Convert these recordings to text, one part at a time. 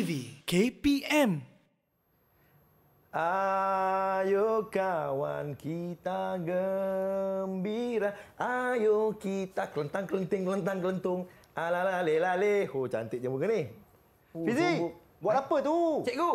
TV KPM. Ayo kawan kita gembira, ayo kita kelentang kelenting kelentang kelentung. Alala lelale, ho oh, cantik jemuk ni. Oh, Fizi, buat apa tu? Cikgu.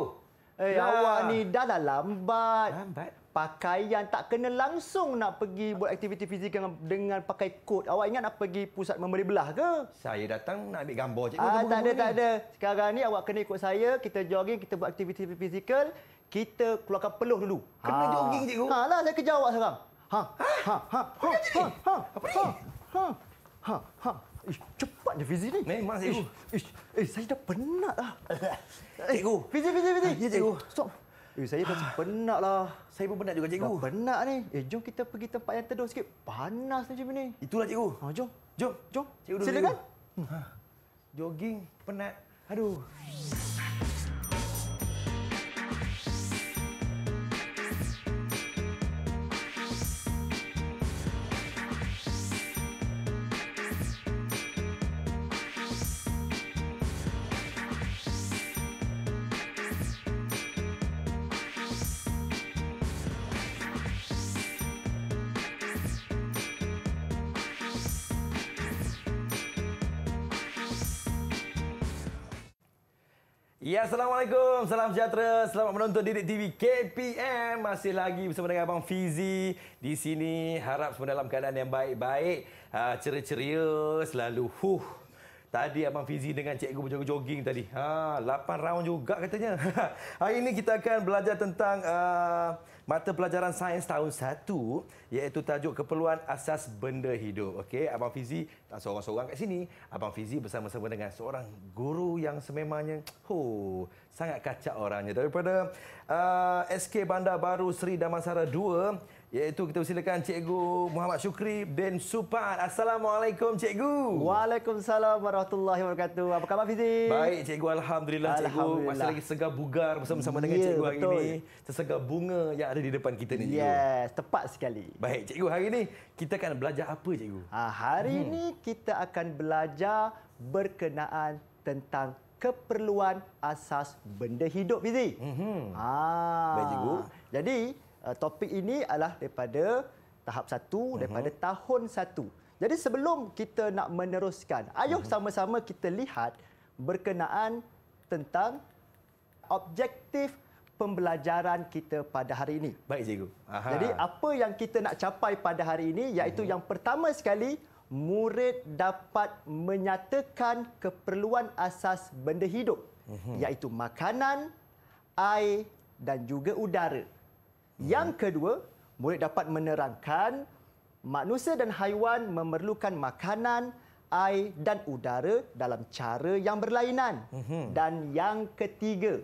Eh, awak lah. ni dah dah lambat. Lambat? pakaian tak kena langsung nak pergi buat aktiviti fizikal dengan, dengan pakai kod. Awak ingat nak pergi pusat memberi belah ke? Saya datang nak ambil gambar cikgu. Ah, tak ada, tak ada. Sekarang ni awak kena ikut saya, kita jogging, kita buat aktiviti fizikal. Kita keluarkan peluh dulu. Ha. Kena ah. jogging cikgu? Ha lah, saya kejar awak sekarang. Ha, ha, ha, ha, ha, ha, ha, ha, ha, ha, fizik ni. Memang, cikgu. Ish, ish, ish, eh, saya dah penat lah. cikgu. Eh, fizik, fizik, fizik. Ah, ya, cikgu. Eh, stop. Eh, saya rasa penat lah. Saya pun penat juga, cikgu. Dah penat ni. Eh, jom kita pergi tempat yang teduh sikit. Panas macam ni. Itulah, cikgu. Ha, jom. Jom. Jom. Cikgu dulu, Silakan. Cikgu. Ha. Jogging, penat. Aduh. Assalamualaikum, salam sejahtera. Selamat menonton Didik TV KPM. Masih lagi bersama dengan Abang Fizi di sini. Harap semua dalam keadaan yang baik-baik. Ha, ceria-ceria, selalu huh. Tadi Abang Fizi dengan cikgu berjoging jogging tadi. Ha, lapan round juga katanya. Hari ini kita akan belajar tentang uh, mata pelajaran sains tahun satu, iaitu tajuk keperluan asas benda hidup. Okey, Abang Fizi seorang-seorang kat sini. Abang Fizi bersama-sama dengan seorang guru yang sememangnya ho, sangat kacak orangnya daripada uh, SK Bandar Baru Seri Damansara iaitu kita silakan Cikgu Muhammad Syukri bin Supar. Assalamualaikum Cikgu. Waalaikumsalam warahmatullahi wabarakatuh. Apa khabar Fizi? Baik Cikgu alhamdulillah, alhamdulillah Cikgu. Masih lagi segar bugar bersama-sama ya, dengan yeah, Cikgu hari betul. ini. Sesegar bunga yang ada di depan kita ni Cikgu. Yes, tepat sekali. Baik Cikgu, hari ini kita akan belajar apa Cikgu? Ha, hari hmm. ini kita akan belajar berkenaan tentang keperluan asas benda hidup Fizi. Mhm. Ha. Baik Cikgu. Jadi uh, topik ini adalah daripada tahap satu uh-huh. daripada tahun satu. Jadi sebelum kita nak meneruskan, ayuh mhm. uh-huh. sama-sama kita lihat berkenaan tentang objektif pembelajaran kita pada hari ini. Baik cikgu. Jadi apa yang kita nak capai pada hari ini iaitu uh-huh. yang pertama sekali murid dapat menyatakan keperluan asas benda hidup uh-huh. iaitu makanan, air dan juga udara. Yang kedua, murid dapat menerangkan manusia dan haiwan memerlukan makanan, air dan udara dalam cara yang berlainan. Mhm. Dan yang ketiga,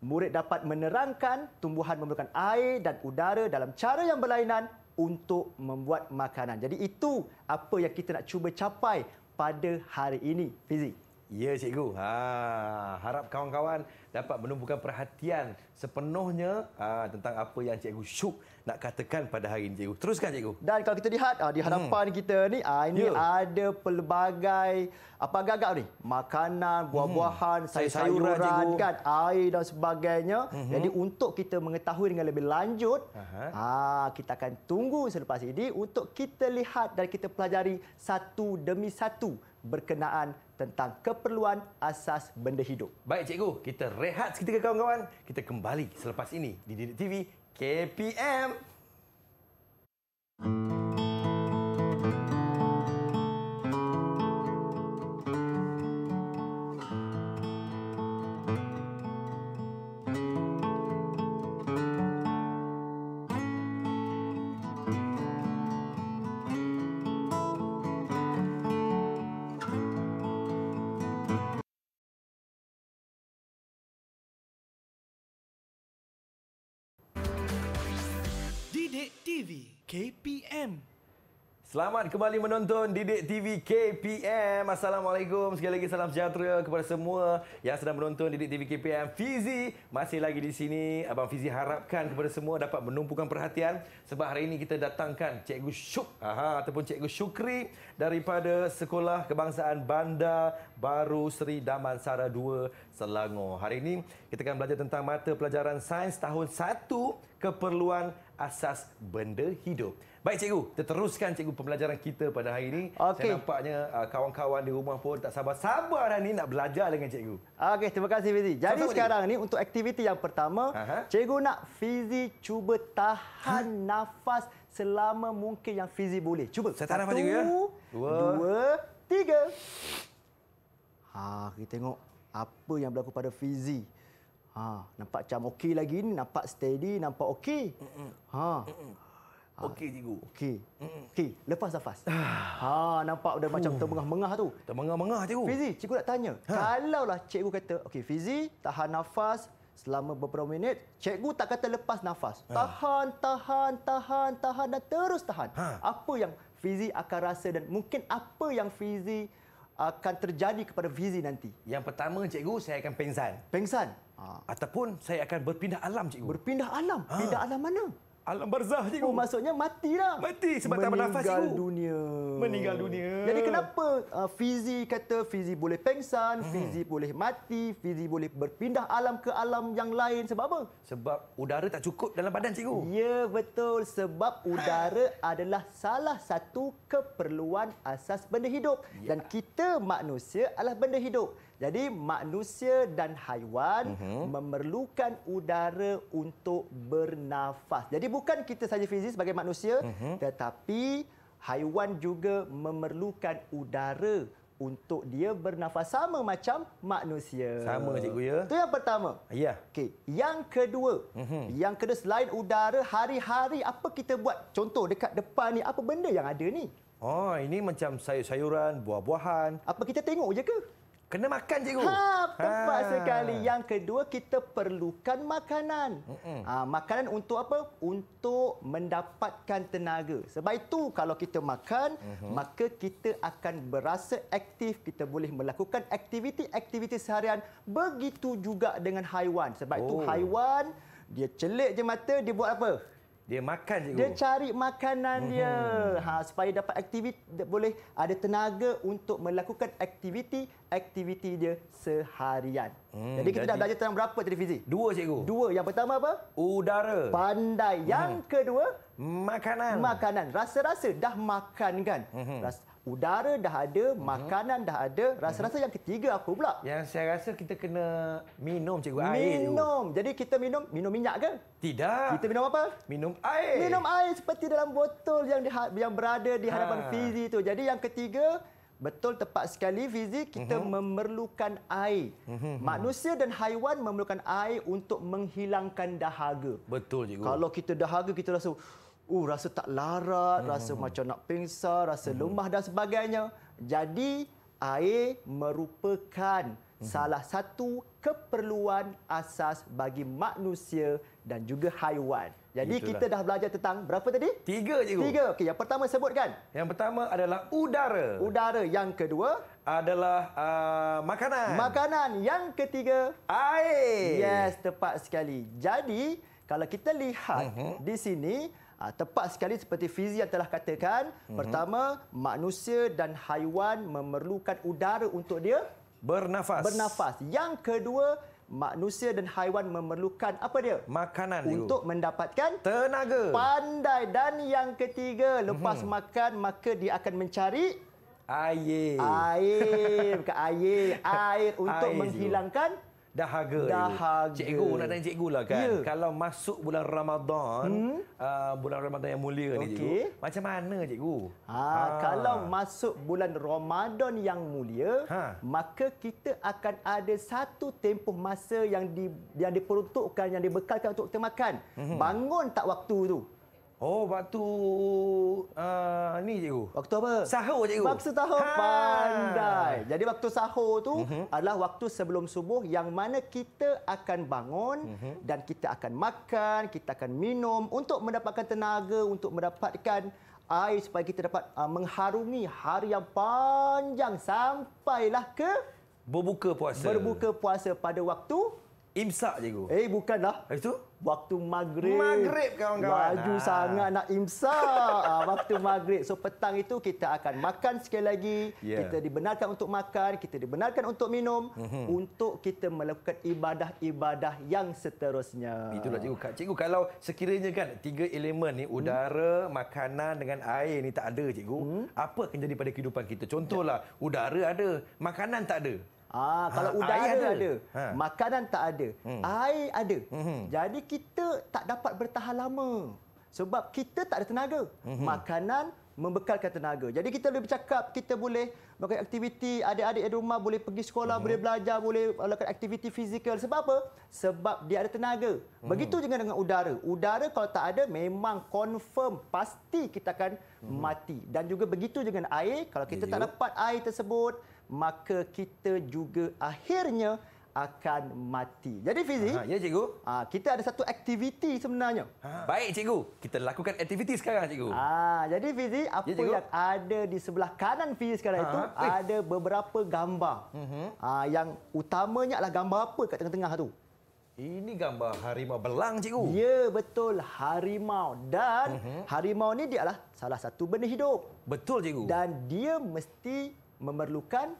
murid dapat menerangkan tumbuhan memerlukan air dan udara dalam cara yang berlainan untuk membuat makanan. Jadi itu apa yang kita nak cuba capai pada hari ini, Fizik. Ya, cikgu. Ha, harap kawan-kawan dapat menumbuhkan perhatian sepenuhnya ha, tentang apa yang cikgu Syuk nak katakan pada hari ini, cikgu. Teruskan, cikgu. Dan kalau kita lihat ha, di hmm. hadapan hmm. kita ni, ha, ini ya. ada pelbagai apa agak-agak ni? Makanan, hmm. buah-buahan, hmm. sayur-sayuran, sayuran, kan, air dan sebagainya. Hmm. Jadi untuk kita mengetahui dengan lebih lanjut, ha, kita akan tunggu selepas ini untuk kita lihat dan kita pelajari satu demi satu berkenaan tentang keperluan asas benda hidup. Baik cikgu, kita rehat seketika kawan-kawan. Kita kembali selepas ini di Didik TV KPM. Hmm. KPM. Selamat kembali menonton Didik TV KPM. Assalamualaikum. Sekali lagi salam sejahtera kepada semua yang sedang menonton Didik TV KPM. Fizi masih lagi di sini. Abang Fizi harapkan kepada semua dapat menumpukan perhatian sebab hari ini kita datangkan Cikgu Syuk aha, ataupun Cikgu Syukri daripada Sekolah Kebangsaan Bandar Baru Seri Damansara 2 Selangor. Hari ini kita akan belajar tentang mata pelajaran sains tahun 1 keperluan asas benda hidup. Baik cikgu, kita teruskan cikgu pembelajaran kita pada hari ini. Okay. Saya nampaknya uh, kawan-kawan di rumah pun tak sabar. Sabar ni nak belajar dengan cikgu. Okey, terima kasih Fizi. Jadi Sama-sama sekarang ni untuk aktiviti yang pertama, Aha. cikgu nak Fizi cuba tahan ha? nafas selama mungkin yang Fizi boleh. Cuba. Saya tahan nafas cikgu ya. Dua, dua tiga. Ha, kita tengok apa yang berlaku pada Fizi. Ha, nampak macam okey lagi ni, nampak steady, nampak okey. Ha. ha. Okey cikgu. Okey. Okey, lepas nafas. Ah. Ha, nampak dah macam termengah-mengah tu. Termengah-mengah cikgu. Fizi, cikgu nak tanya. Ha. lah cikgu kata, okey Fizi, tahan nafas selama beberapa minit, cikgu tak kata lepas nafas. Ah. Tahan, tahan, tahan, tahan dan terus tahan. Ha. Apa yang Fizi akan rasa dan mungkin apa yang Fizi akan terjadi kepada Fizi nanti? Yang pertama cikgu saya akan pengsan. Pengsan? Ha. Ataupun saya akan berpindah alam cikgu. Berpindah alam? Ha. Pindah alam mana? Alam barzah cikgu. Oh maksudnya matilah. Mati sebab Meninggal tak bernafas cikgu. Meninggal dunia meninggal dunia. Jadi kenapa uh, Fizi kata Fizi boleh pengsan, hmm. Fizi boleh mati, Fizi boleh berpindah alam ke alam yang lain sebab apa? Sebab udara tak cukup dalam badan cikgu. Ya betul sebab udara adalah salah satu keperluan asas benda hidup ya. dan kita manusia adalah benda hidup. Jadi manusia dan haiwan uh-huh. memerlukan udara untuk bernafas. Jadi bukan kita saja fizik sebagai manusia uh-huh. tetapi haiwan juga memerlukan udara untuk dia bernafas sama macam manusia. Sama cikgu ya. Itu yang pertama. Ya. Okey, yang kedua. Mm-hmm. Yang kedua selain udara, hari-hari apa kita buat? Contoh dekat depan ni apa benda yang ada ni? Oh, ini macam sayur-sayuran, buah-buahan. Apa kita tengok je ke? Kena makan cikgu. Ha, tepat ha. sekali. Yang kedua kita perlukan makanan. Mm-mm. Ha, makanan untuk apa? Untuk mendapatkan tenaga. Sebab itu kalau kita makan, mm-hmm. maka kita akan berasa aktif, kita boleh melakukan aktiviti-aktiviti seharian. Begitu juga dengan haiwan. Sebab oh. itu haiwan dia celik je mata, dia buat apa? Dia makan cikgu. Dia cari makanan mhm. dia. Ha supaya dapat aktiviti boleh ada tenaga untuk melakukan aktiviti-aktiviti dia seharian. Hmm, jadi kita jadi... dah belajar tentang berapa tadi fizik? Dua cikgu. Dua. Yang pertama apa? Udara. Pandai. Yang hmm. kedua? Makanan. Makanan. Rasa-rasa dah makan kan? Hmm. Rasa Udara dah ada, uh makanan dah ada, rasa-rasa uh yang ketiga aku pula? Yang saya rasa kita kena minum cikgu minum. air. Minum. Jadi kita minum minum minyak ke? Tidak. Kita minum apa? Minum air. Minum air seperti dalam botol yang di, yang berada di ha. hadapan ha. fizi itu. Jadi yang ketiga Betul tepat sekali Fizi, kita uh memerlukan air. uh Manusia dan haiwan memerlukan air untuk menghilangkan dahaga. Betul cikgu. Kalau kita dahaga kita rasa uh rasa tak larat, hmm. rasa hmm, hmm. macam nak pingsan, rasa hmm. lemah dan sebagainya. Jadi air merupakan hmm. salah satu keperluan asas bagi manusia dan juga haiwan. Jadi Itulah. kita dah belajar tentang berapa tadi? Tiga cikgu. Tiga. Okey, yang pertama sebutkan. Yang pertama adalah udara. Udara. Yang kedua adalah uh, makanan. Makanan. Yang ketiga air. Yes, tepat sekali. Jadi kalau kita lihat uh-huh. di sini ah, tepat sekali seperti yang telah katakan uh-huh. pertama manusia dan haiwan memerlukan udara untuk dia bernafas bernafas yang kedua manusia dan haiwan memerlukan apa dia makanan untuk you. mendapatkan tenaga pandai dan yang ketiga lepas uh-huh. makan maka dia akan mencari air air ke air air untuk air menghilangkan you. Dahaga. Dahaga. Cikgu nak tanya cikgu lah kan. Yeah. Kalau masuk bulan Ramadan, hmm? uh, bulan Ramadan yang mulia okay. ni cikgu, macam mana cikgu? Ha, ha. Kalau masuk bulan Ramadan yang mulia, ha. maka kita akan ada satu tempoh masa yang di, yang diperuntukkan, yang dibekalkan untuk kita makan. Hmm. Bangun tak waktu tu? Oh, waktu uh, ni cikgu. Waktu apa? Sahur cikgu. Waktu sahur. Ha. Pandai. Jadi waktu sahur tu uh-huh. adalah waktu sebelum subuh yang mana kita akan bangun uh-huh. dan kita akan makan, kita akan minum untuk mendapatkan tenaga untuk mendapatkan air supaya kita dapat uh, mengharungi hari yang panjang sampailah ke berbuka puasa. Berbuka puasa pada waktu imsak cikgu. Eh bukanlah. Itu waktu maghrib. Maghrib kawan-kawan. Laju ha. Ah. sangat nak imsak ha, waktu maghrib. So petang itu kita akan makan sekali lagi. Yeah. Kita dibenarkan untuk makan, kita dibenarkan untuk minum mm-hmm. untuk kita melakukan ibadah-ibadah yang seterusnya. Itulah cikgu. Cikgu kalau sekiranya kan tiga elemen ni udara, mm. makanan dengan air ni tak ada cikgu, mm. apa akan jadi pada kehidupan kita? Contohlah ya. udara ada, makanan tak ada. Ah, kalau ah, udara ada, ada. Ha. makanan tak ada, hmm. air ada. Hmm. Jadi kita tak dapat bertahan lama sebab kita tak ada tenaga. Hmm. Makanan membekalkan tenaga. Jadi kita boleh bercakap kita boleh melakukan aktiviti, adik-adik di rumah boleh pergi sekolah, hmm. boleh belajar, boleh melakukan aktiviti fizikal. Sebab apa? Sebab dia ada tenaga. Hmm. Begitu juga dengan udara. Udara kalau tak ada memang confirm pasti kita akan hmm. mati. Dan juga begitu dengan air, kalau kita Jadi, tak dapat air tersebut, maka kita juga akhirnya akan mati. Jadi Fizi, ha, ya cikgu. Ah, kita ada satu aktiviti sebenarnya. Ha. Baik cikgu, kita lakukan aktiviti sekarang cikgu. Ah, jadi Fizi, apa ya, yang ada di sebelah kanan Fizi sekarang ha. itu Ui. ada beberapa gambar. Uh-huh. yang utamanya adalah gambar apa kat tengah-tengah tu? Ini gambar harimau belang cikgu. Ya, betul harimau dan uh-huh. harimau ni dia adalah salah satu benda hidup. Betul cikgu. Dan dia mesti memerlukan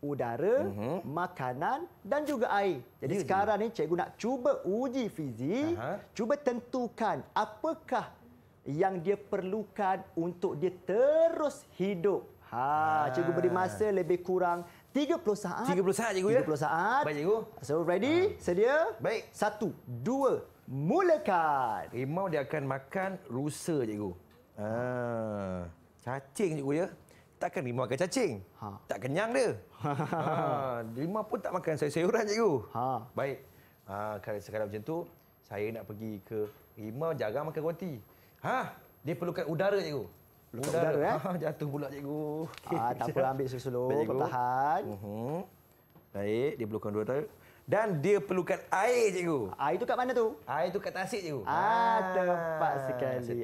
udara, uh-huh. makanan dan juga air. Jadi yeah, ya. sekarang yeah. ni cikgu nak cuba uji fizik, uh-huh. cuba tentukan apakah yang dia perlukan untuk dia terus hidup. Ha, ah. cikgu beri masa lebih kurang 30 saat. 30 saat cikgu 30 ya. 30 saat. Baik cikgu. So ready? Ah. Sedia? Baik. Satu, dua, mulakan. Rimau dia akan makan rusa cikgu. Ah. Cacing cikgu ya takkan rimau makan cacing. Ha. Tak kenyang dia. ha. Rimau pun tak makan sayur-sayuran cikgu. Ha. Baik. Ha, kalau sekarang macam tu, saya nak pergi ke rimau jarang makan roti. Ha? Dia perlukan udara cikgu. Perlukan udara, udara eh? Ha, jatuh pula cikgu. Ha, tak apa, ambil slow-slow. Pertahan. Uh-huh. Baik, dia perlukan udara dan dia perlukan air cikgu. Air itu kat mana tu? Air itu kat tasik cikgu. Ah, ah tepat sekali.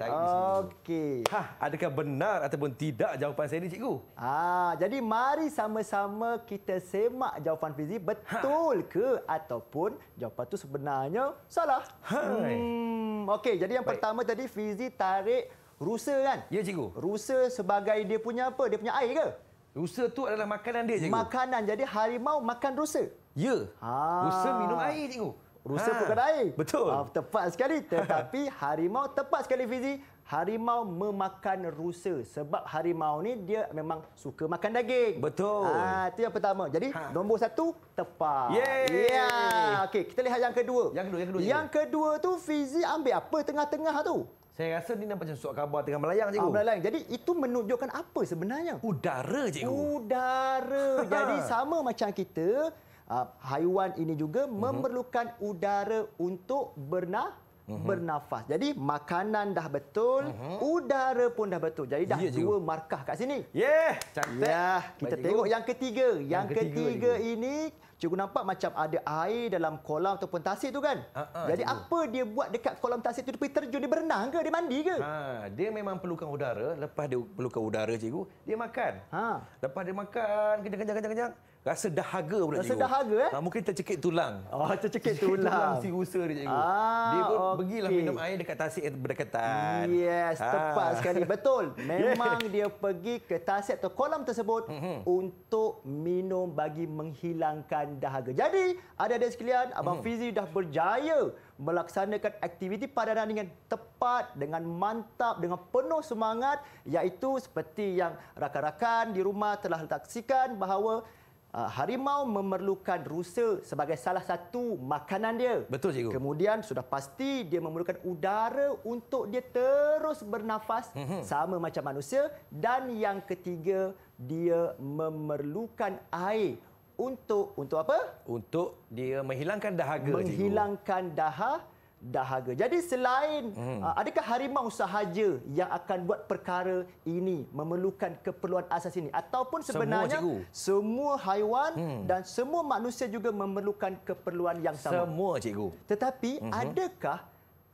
Okey. Ha, adakah benar ataupun tidak jawapan saya ini cikgu? Ah, jadi mari sama-sama kita semak jawapan Fizi ha. betul ke ataupun jawapan tu sebenarnya salah. Hmm, Okey, jadi yang Baik. pertama tadi Fizi tarik rusa kan? Ya cikgu. Rusa sebagai dia punya apa? Dia punya air ke? Rusa tu adalah makanan dia cikgu. Makanan. Jadi harimau makan rusa. Ya. Ha. Rusa minum air cikgu. Rusa ha. bukan air. Betul. Ha, tepat sekali. Tetapi harimau tepat sekali Fizi. Harimau memakan rusa sebab harimau ni dia memang suka makan daging. Betul. Ha, itu yang pertama. Jadi ha. nombor satu tepat. Yeay. Yeah. Okey, kita lihat yang kedua. Yang kedua, yang kedua. Yang kedua tu Fizi ambil apa tengah-tengah tu? Saya rasa ni nampak macam suap khabar tengah melayang, cikgu. Ah, melayang. Jadi, itu menunjukkan apa sebenarnya? Udara, cikgu. Udara. Jadi, sama macam kita, uh, haiwan ini juga uh-huh. memerlukan udara untuk bernah uh-huh. bernafas. Jadi makanan dah betul, uh-huh. udara pun dah betul. Jadi dah yeah, dua juga. markah kat sini. Yeah, cantik. Yeah. Kita Baik tengok yang ketiga. Yang, yang ketiga, ketiga ini cikgu nampak macam ada air dalam kolam ataupun tasik tu kan? Uh-huh, Jadi cikgu. apa dia buat dekat kolam tasik tu? Dia terjun, dia berenang ke? Dia mandi ke? Ha, dia memang perlukan udara. Lepas dia perlukan udara cikgu, dia makan. Ha. Lepas dia makan, kenyang-kenyang-kenyang. Kenyang, kenyang, kenyang kenyang Rasa dahaga pula Rasa cikgu. dahaga eh? Ha, mungkin tercekik tulang. Oh, tercekik tulang. Tercekik tulang si usaha dia, cikgu. Ah, dia pun okay. pergilah minum air dekat tasik yang berdekatan. Yes, ha. tepat sekali. Betul. Memang yeah. dia pergi ke tasik atau kolam tersebut mm-hmm. untuk minum bagi menghilangkan dahaga. Jadi, ada-ada sekalian, Abang mm. Fizi dah berjaya melaksanakan aktiviti padanan dengan tepat, dengan mantap, dengan penuh semangat. Iaitu seperti yang rakan-rakan di rumah telah saksikan bahawa Ah, harimau memerlukan rusa sebagai salah satu makanan dia. Betul cikgu. Kemudian sudah pasti dia memerlukan udara untuk dia terus bernafas mm -hmm. sama macam manusia dan yang ketiga dia memerlukan air untuk untuk apa? Untuk dia menghilangkan dahaga menghilangkan Menghilangkan dahaga dahaga. Jadi selain hmm. Uh, adakah harimau sahaja yang akan buat perkara ini memerlukan keperluan asas ini ataupun sebenarnya semua, semua haiwan hmm. dan semua manusia juga memerlukan keperluan yang sama. Semua cikgu. Tetapi hmm. adakah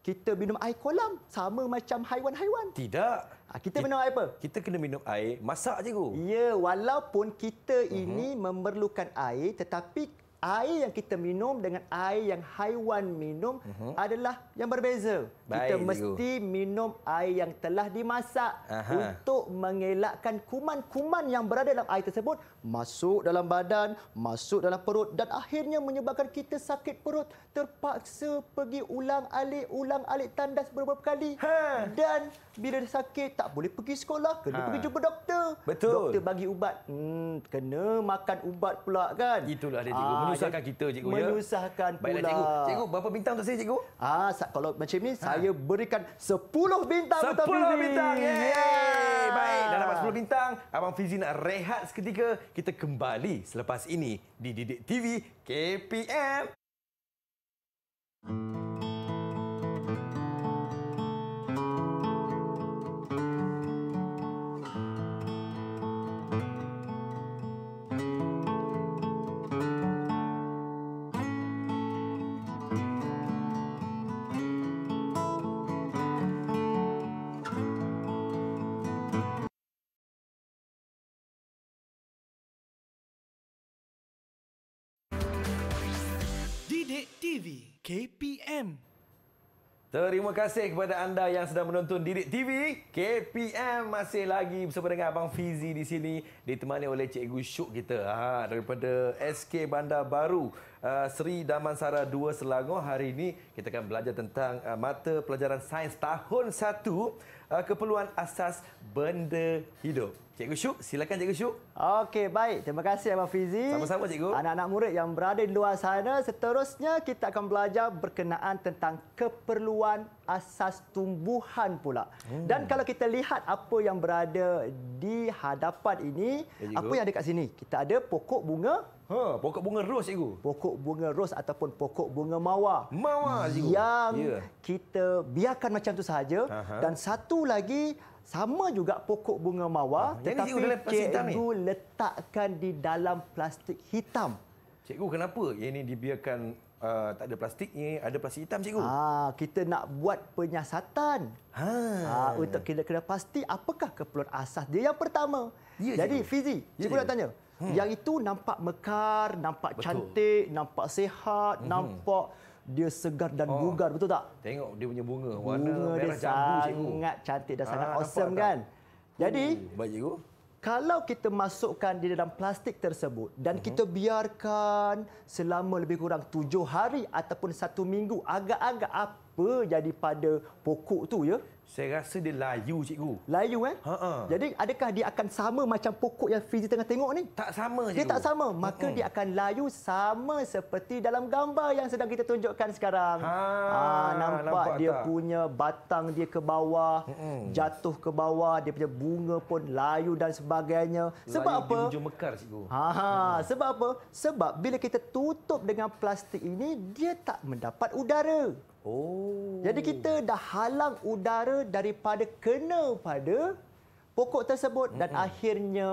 kita minum air kolam sama macam haiwan-haiwan? Tidak. Ah, kita minum air apa? Kita kena minum air masak cikgu. Ya, walaupun kita hmm. ini memerlukan air tetapi air yang kita minum dengan air yang haiwan minum uh-huh. adalah yang berbeza. Baik, kita mesti cikgu. minum air yang telah dimasak Aha. untuk mengelakkan kuman-kuman yang berada dalam air tersebut masuk dalam badan, masuk dalam perut dan akhirnya menyebabkan kita sakit perut terpaksa pergi ulang alik ulang alik tandas beberapa kali ha. dan bila dia sakit tak boleh pergi sekolah kena ha. pergi jumpa doktor Betul. doktor bagi ubat hmm, kena makan ubat pula kan itulah dia ah, cikgu menyusahkan ha. kita cikgu menyusahkan ya menyusahkan pula cikgu. cikgu berapa bintang untuk saya cikgu ah ha. kalau macam ni ha. saya berikan 10 bintang 10 bintang, bintang. Yeay. Yeay. baik dalam 10 bintang abang Fizi nak rehat seketika kita kembali selepas ini di Didik TV KPM. Hmm. Terima kasih kepada anda yang sedang menonton Didik TV. KPM masih lagi bersama dengan Abang Fizi di sini. Ditemani oleh Cikgu Syuk kita ha, daripada SK Bandar Baru. Eh, Sri Damansara 2 Selangor. Hari ini kita akan belajar tentang eh, mata pelajaran sains tahun 1 eh, keperluan asas benda hidup. Cikgu Syuk, silakan Cikgu Syuk. Okey, baik. Terima kasih Abang Fizi. Sama-sama Cikgu. Anak-anak murid yang berada di luar sana, seterusnya kita akan belajar berkenaan tentang keperluan asas tumbuhan pula. Hmm. Dan kalau kita lihat apa yang berada di hadapan ini, eh, apa yang ada kat sini? Kita ada pokok bunga. Ha, pokok bunga ros cikgu. Pokok bunga ros ataupun pokok bunga mawar. Mawar cikgu. Yang yeah. kita biarkan macam tu sahaja uh dan satu lagi sama juga pokok bunga mawar ha, tetapi cikgu, dalam cikgu letakkan di dalam plastik hitam. Cikgu kenapa? Yang ini dibiarkan uh, tak ada plastiknya, ada plastik hitam cikgu. Ha, kita nak buat penyiasatan. Ha. ha untuk kita kena pasti apakah keperluan asas dia yang pertama. Ya, Jadi cikgu. fizi, ya, cikgu, cikgu nak tanya. Hmm. Yang itu nampak mekar, nampak betul. cantik, nampak sehat, hmm. nampak dia segar dan oh. bugar, betul tak? Tengok dia punya bunga, bunga warna merah jambu Sangat cantik dan ha, sangat awesome kan? Tak? Jadi, oh, kalau kita masukkan di dalam plastik tersebut dan uh-huh. kita biarkan selama lebih kurang tujuh hari ataupun satu minggu agak-agak apa jadi pada pokok tu ya saya rasa dia layu cikgu. Layu kan? Eh? Ha-ha. Jadi adakah dia akan sama macam pokok yang Fizi tengah tengok ni? Tak sama cikgu. Dia tak sama. Maka ha dia akan layu sama seperti dalam gambar yang sedang kita tunjukkan sekarang. Ha, ah, nampak, nampak dia tak? punya batang dia ke bawah, ha jatuh ke bawah, dia punya bunga pun layu dan sebagainya. Sebab apa? Layu mekar cikgu. Ha, ha. sebab apa? Sebab bila kita tutup dengan plastik ini, dia tak mendapat udara. Oh. Jadi kita dah halang udara daripada kena pada pokok tersebut dan mm -hmm. akhirnya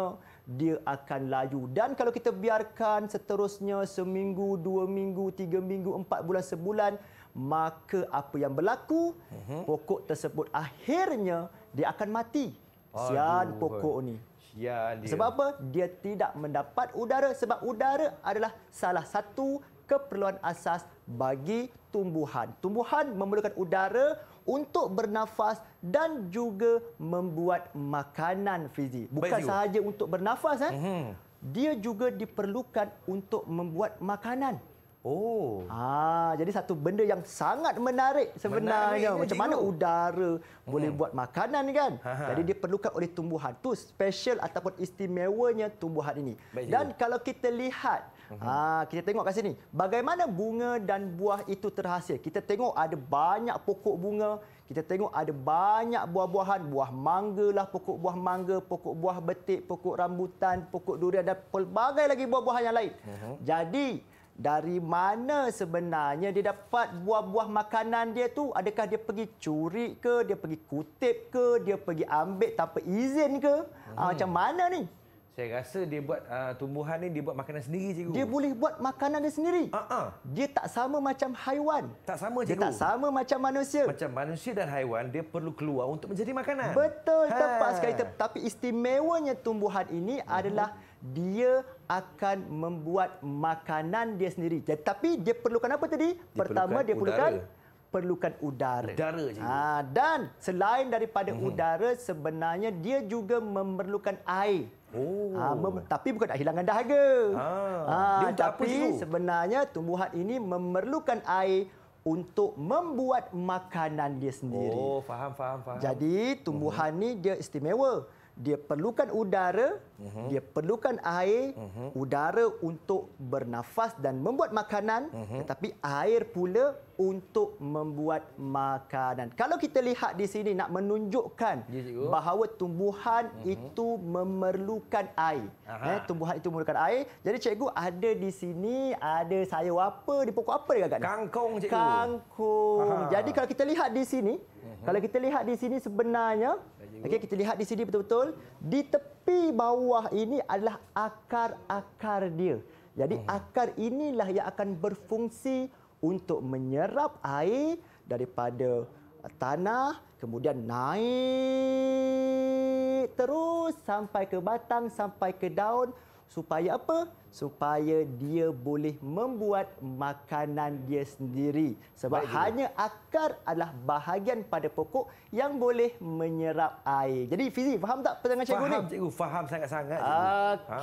dia akan layu. Dan kalau kita biarkan seterusnya seminggu, dua minggu, tiga minggu, empat bulan, sebulan, maka apa yang berlaku, mm -hmm. pokok tersebut akhirnya dia akan mati. Sian Aduh. pokok ni. Ya, Sebab apa? Dia tidak mendapat udara sebab udara adalah salah satu keperluan asas bagi tumbuhan. Tumbuhan memerlukan udara untuk bernafas dan juga membuat makanan fizik. Bukan sahaja untuk bernafas. Mm-hmm. Dia juga diperlukan untuk membuat makanan. Oh. Ah, jadi satu benda yang sangat menarik sebenarnya. Menarik Macam mana jiru. udara hmm. boleh buat makanan kan? ha, ha. Jadi dia perlukan oleh tumbuhan tu special ataupun istimewanya tumbuhan ini. Baik, dan kalau kita lihat, uh-huh. ah kita tengok kat sini, bagaimana bunga dan buah itu terhasil. Kita tengok ada banyak pokok bunga, kita tengok ada banyak buah-buahan, buah mangga lah, pokok buah mangga, pokok buah betik, pokok rambutan, pokok durian dan pelbagai lagi buah-buahan yang lain. Uh-huh. Jadi dari mana sebenarnya dia dapat buah-buah makanan dia tu? Adakah dia pergi curi ke, dia pergi kutip ke, dia pergi ambil tanpa izin ke? Ah, hmm. Ha, macam mana ni? Saya rasa dia buat uh, tumbuhan ni dia buat makanan sendiri cikgu. Dia boleh buat makanan dia sendiri. Uh-uh. Dia tak sama macam haiwan. Tak sama cikgu. Dia tak sama macam manusia. Macam manusia dan haiwan dia perlu keluar untuk menjadi makanan. Betul, ha. tepat sekali tapi istimewanya tumbuhan ini uh-huh. adalah dia akan membuat makanan dia sendiri. Tetapi dia perlukan apa tadi? Dia Pertama dia perlukan udara. perlukan udara. Udara je. Ha, dan selain daripada hmm. udara sebenarnya dia juga memerlukan air. Oh. Ha, mem- tapi bukan nak hilangkan dahaga. Ha. Ha, dia untuk tapi apa sebenarnya tumbuhan ini memerlukan air untuk membuat makanan dia sendiri. Oh, faham faham faham. Jadi tumbuhan hmm. ni dia istimewa dia perlukan udara, uh-huh. dia perlukan air, uh-huh. udara untuk bernafas dan membuat makanan, uh-huh. tetapi air pula untuk membuat makanan. Kalau kita lihat di sini nak menunjukkan bahawa tumbuhan uh-huh. itu memerlukan air. Aha. Eh, tumbuhan itu memerlukan air. Jadi cikgu ada di sini ada sayur apa, di pokok apa dia agaknya? Kangkung cikgu. Kangkung. Aha. Jadi kalau kita lihat di sini, uh-huh. kalau kita lihat di sini sebenarnya Okey kita lihat di sini betul-betul di tepi bawah ini adalah akar-akar dia. Jadi hmm. akar inilah yang akan berfungsi untuk menyerap air daripada uh, tanah kemudian naik terus sampai ke batang sampai ke daun supaya apa? Supaya dia boleh membuat makanan dia sendiri. Sebab Baik hanya juga. akar adalah bahagian pada pokok yang boleh menyerap air. Jadi Fizi, faham tak pertanyaan cikgu ni? Faham cikgu, faham sangat-sangat.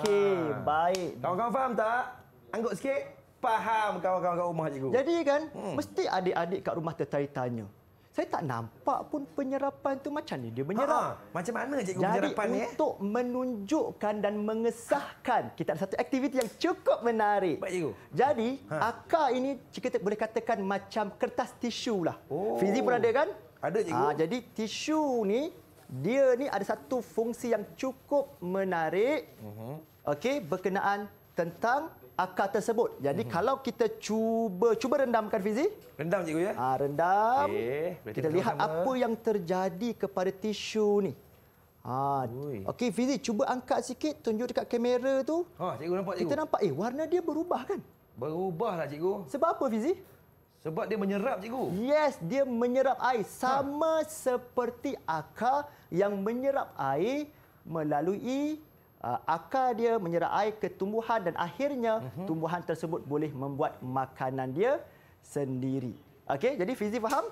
Okey, ha. baik. Kawan-kawan faham tak? Angguk sikit. Faham kawan-kawan kat rumah cikgu. Jadi kan, hmm. mesti adik-adik kat rumah tertarik tanya saya tak nampak pun penyerapan tu macam ni dia menyerap. Ha, macam mana cikgu Jadi penyerapan ni? Jadi eh? untuk eh? menunjukkan dan mengesahkan kita ada satu aktiviti yang cukup menarik. Baik cikgu. Jadi ha. akar ini kita boleh katakan macam kertas tisu lah. Oh. Fizik pun ada kan? Ada cikgu. Ha, jadi tisu ni dia ni ada satu fungsi yang cukup menarik. Uh mhm. -huh. Okey berkenaan tentang akar tersebut. Jadi mm-hmm. kalau kita cuba cuba rendamkan Fizi. Rendam cikgu ya. Ah rendam. Okay. Kita lihat sama. apa yang terjadi kepada tisu ni. Ha. Okey Fizi cuba angkat sikit tunjuk dekat kamera tu. Ha cikgu nampak cikgu. Kita nampak eh warna dia berubah kan? Berubahlah cikgu. Sebab apa Fizi? Sebab dia menyerap cikgu. Yes, dia menyerap air ha. sama ha. seperti akar yang menyerap air melalui uh, akar dia menyerap air ke tumbuhan dan akhirnya uh-huh. tumbuhan tersebut boleh membuat makanan dia sendiri. Okey, jadi fizik faham?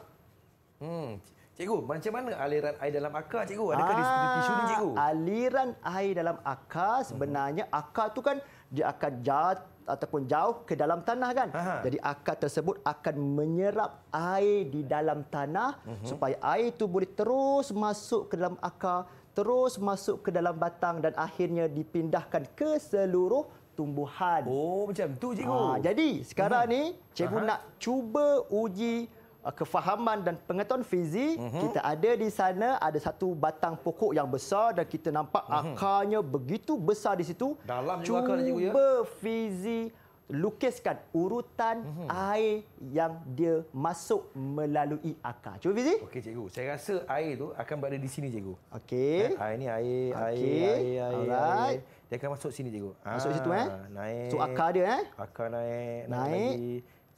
Hmm. Cikgu, macam mana aliran air dalam akar, cikgu? Adakah ah, di tisu ni, cikgu? Aliran air dalam akar mhm. sebenarnya uh-huh. akar tu kan dia akan jatuh ataupun jauh ke dalam tanah kan. Aha. Jadi akar tersebut akan menyerap air di dalam tanah uh-huh. supaya air itu boleh terus masuk ke dalam akar terus masuk ke dalam batang dan akhirnya dipindahkan ke seluruh tumbuhan. Oh, macam tu cikgu. Ha, jadi, sekarang uh-huh. ni hmm. cikgu uh-huh. nak cuba uji uh, kefahaman dan pengetahuan fizik. Uh-huh. Mhm. Kita ada di sana ada satu batang pokok yang besar dan kita nampak uh-huh. akarnya begitu besar di situ. Dalam cuba akar cikgu ya. Cuba fizik lukiskan urutan mm-hmm. air yang dia masuk melalui akar. Cuba Fizi. Okey cikgu, saya rasa air itu akan berada di sini cikgu. Okey. Eh, air ini air, okay. air, air, air, Alright. air. Dia akan masuk sini cikgu. Masuk ah, situ eh. Naik. So akar dia eh. Akar naik, naik, naik. lagi.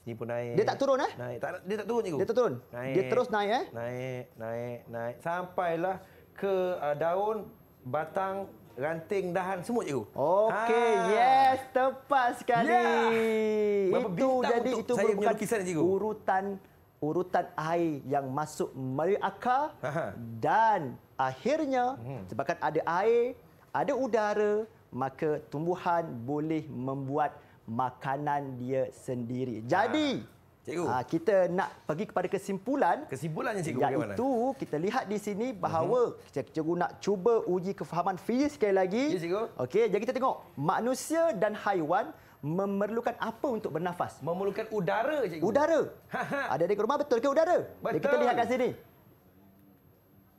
Ni pun naik. Dia tak turun eh? Naik. Tak, dia tak turun cikgu. Dia tak turun. Naik. Dia terus naik eh? Naik, naik, naik. Sampailah ke uh, daun batang ranting dahan semut cikgu. Okey, ha. yes, tepat sekali. Yeah. Ya. Itu bintang jadi itu saya merupakan cikgu. urutan urutan air yang masuk melalui akar Aha. dan akhirnya hmm. sebabkan ada air, ada udara, maka tumbuhan boleh membuat makanan dia sendiri. Jadi, ha. Cikgu. Ha, kita nak pergi kepada kesimpulan. Kesimpulannya cikgu iaitu bagaimana? Iaitu kita lihat di sini bahawa uh mhm. -huh. cikgu nak cuba uji kefahaman fizik sekali lagi. Ya cikgu. Okey, jadi kita tengok manusia dan haiwan memerlukan apa untuk bernafas? Memerlukan udara cikgu. Udara. Ha, ha. Ada di rumah betul ke udara? Betul. Jadi kita lihat kat sini.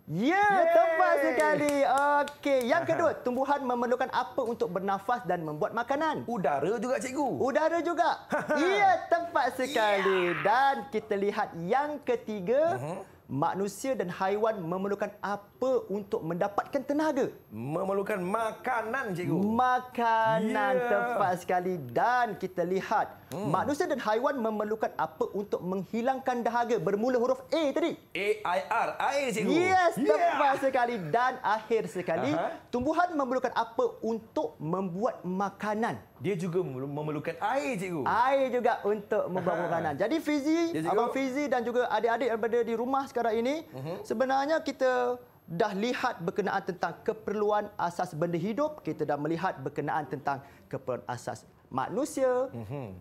Ya, yeah, tepat sekali. Okey, yang kedua, tumbuhan memerlukan apa untuk bernafas dan membuat makanan? Udara juga, cikgu. Udara juga. ya, yeah, tepat sekali. Yeah. Dan kita lihat yang ketiga, uh mhm. -huh. manusia dan haiwan memerlukan apa untuk mendapatkan tenaga? Memerlukan makanan, cikgu. Makanan, yeah. tepat sekali. Dan kita lihat, Hmm. Manusia dan haiwan memerlukan apa untuk menghilangkan dahaga bermula huruf A tadi? A I R air cikgu. Yes, yeah. tepat sekali dan akhir sekali. Aha. Tumbuhan memerlukan apa untuk membuat makanan? Dia juga memerlukan air cikgu. Air juga untuk membuat Aha. makanan. Jadi Fizi, ya, abang Fizi dan juga adik-adik yang berada di rumah sekarang ini, uh-huh. sebenarnya kita dah lihat berkenaan tentang keperluan asas benda hidup, kita dah melihat berkenaan tentang keperluan asas manusia. Uh-huh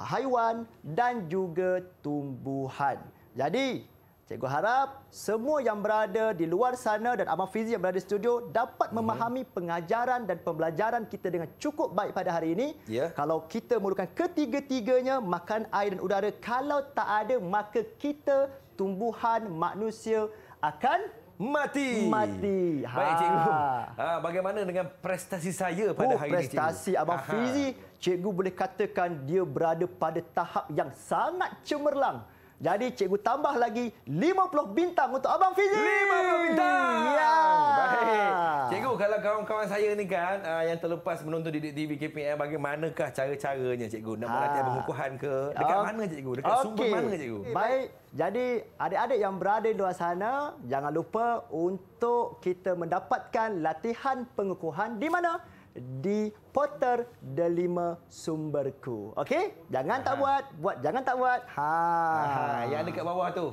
haiwan dan juga tumbuhan. Jadi, cikgu harap semua yang berada di luar sana dan Abang Fizi yang berada di studio dapat hmm memahami pengajaran dan pembelajaran kita dengan cukup baik pada hari ini. Yeah. Kalau kita memerlukan ketiga-tiganya, makan air dan udara, kalau tak ada, maka kita, tumbuhan, manusia akan mati mati ha. baik cikgu ha. ha bagaimana dengan prestasi saya pada oh, hari ini prestasi abang Aha. fizi cikgu boleh katakan dia berada pada tahap yang sangat cemerlang. Jadi cikgu tambah lagi 50 bintang untuk Abang Fizi. 50 bintang! Ya! Baik. Cikgu, kalau kawan-kawan saya ni kan uh, yang terlepas menonton di TV KPM, bagaimanakah cara-caranya cikgu? Nak melatih ah. pengukuhan ke? Dekat oh. mana cikgu? Dekat okay. sumber mana cikgu? Baik. Baik. Jadi adik-adik yang berada di luar sana, jangan lupa untuk kita mendapatkan latihan pengukuhan di mana? di Potter Delima Sumberku. Okey? Jangan tak buat, buat jangan tak buat. Ha, Aha. yang dekat bawah tu.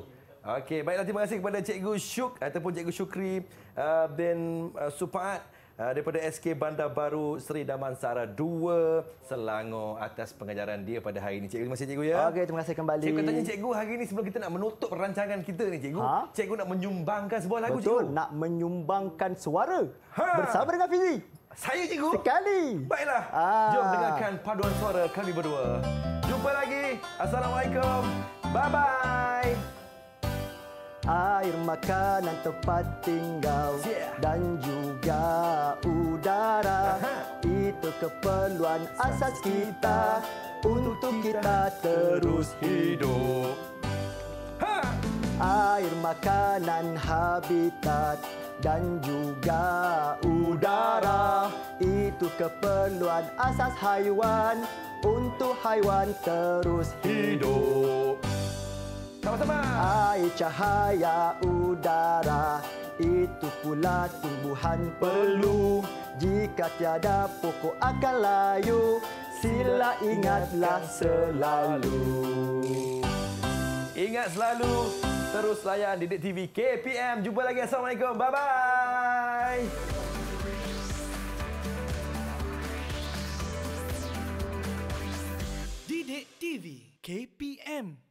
Okey, baiklah terima kasih kepada Cikgu Syuk ataupun Cikgu Syukri uh, bin uh, Supaat uh, daripada SK Bandar Baru Seri Damansara 2 Selangor atas pengajaran dia pada hari ini. Cikgu terima kasih Cikgu ya. Okey, terima kasih kembali. Cikgu tanya Cikgu hari ini sebelum kita nak menutup rancangan kita ni Cikgu. Ha? Cikgu nak menyumbangkan sebuah lagu Betul, Cikgu. Betul, nak menyumbangkan suara ha? bersama dengan Fizi. Saya cikgu. Sekali. Baiklah. Ah. Jom dengarkan paduan suara kami berdua. Jumpa lagi. Assalamualaikum. Bye-bye. Air makanan tempat tinggal yeah. dan juga udara Aha. itu keperluan asas kita untuk kita terus hidup. Ha. Air makanan habitat dan juga udara. Itu keperluan asas haiwan Untuk haiwan terus hidup Sama-sama Air cahaya udara Itu pula tumbuhan perlu Jika tiada pokok akan layu Sila ingatlah selalu Ingat selalu Terus layan Didik TV KPM. Jumpa lagi. Assalamualaikum. Bye-bye. KPM